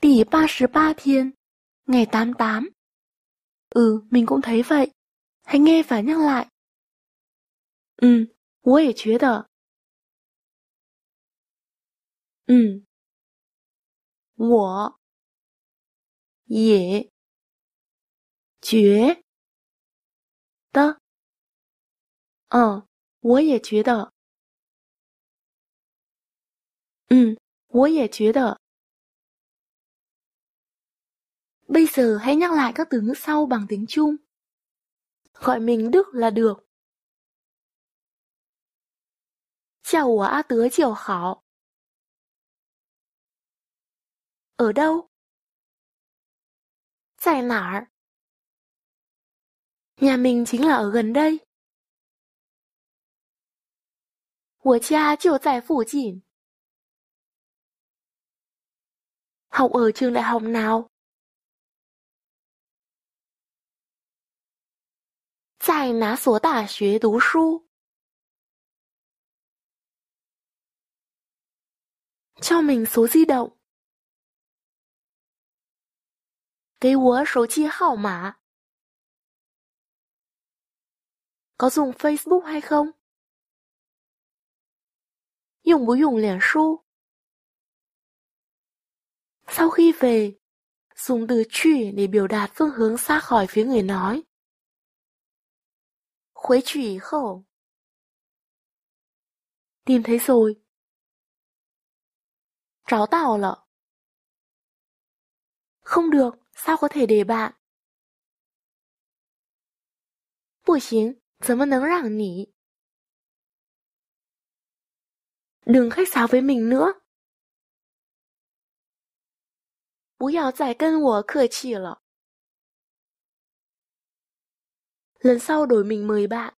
第八十八天，ngày tám tám. Ừ, mình cũng thấy vậy. Hãy nghe và nhắc lại. Ừ, 我也觉得. Ừ. 我也觉得，嗯，我也觉得，嗯，我也觉得。Bây giờ hãy nhắc lại các từ ngữ sau bằng tiếng Trung. Gọi mình Đức là được. Chào của A Tứa chiều hảo. Ở đâu? Tại nả Nhà mình chính là ở gần đây. 我家就在附近。Học ở trường đại học nào? 在哪所大学读书？Cho mình số di động. 给我手机号码. Có dùng Facebook hay không? Dùng bố dùng liền su. Sau khi về, dùng từ truy để biểu đạt phương hướng xa khỏi phía người nói. 回去以后，tìm thấy rồi，找到了。Không được, sao có thể để bạn? 不行，怎么能让你？Đừng khách sáo với mình nữa. 不要再跟我客气了。lần sau đổi mình mời bạn.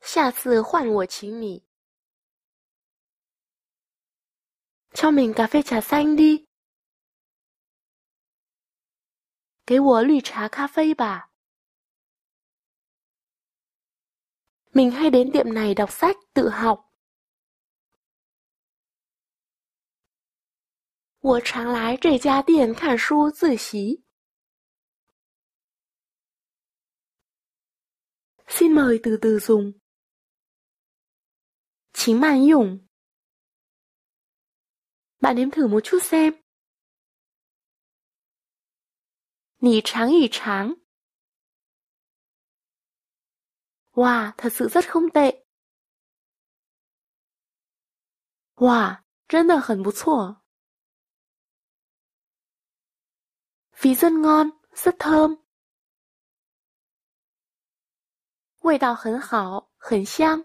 下次换我请你。Cho mình cà phê trà xanh đi. 给我绿茶咖啡吧。Mình hay đến tiệm này đọc sách, tự học. 我常来这家店看书自习。Xin mời từ từ dùng. Chính màn dùng Bạn nếm thử một chút xem. Nỉ tráng ỉ tráng. Wow, thật sự rất không tệ. Wow, 真的很不错. Phí dân ngon, rất thơm. 味道很好，很香，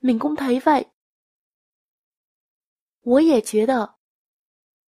敏公陪味，我也觉得。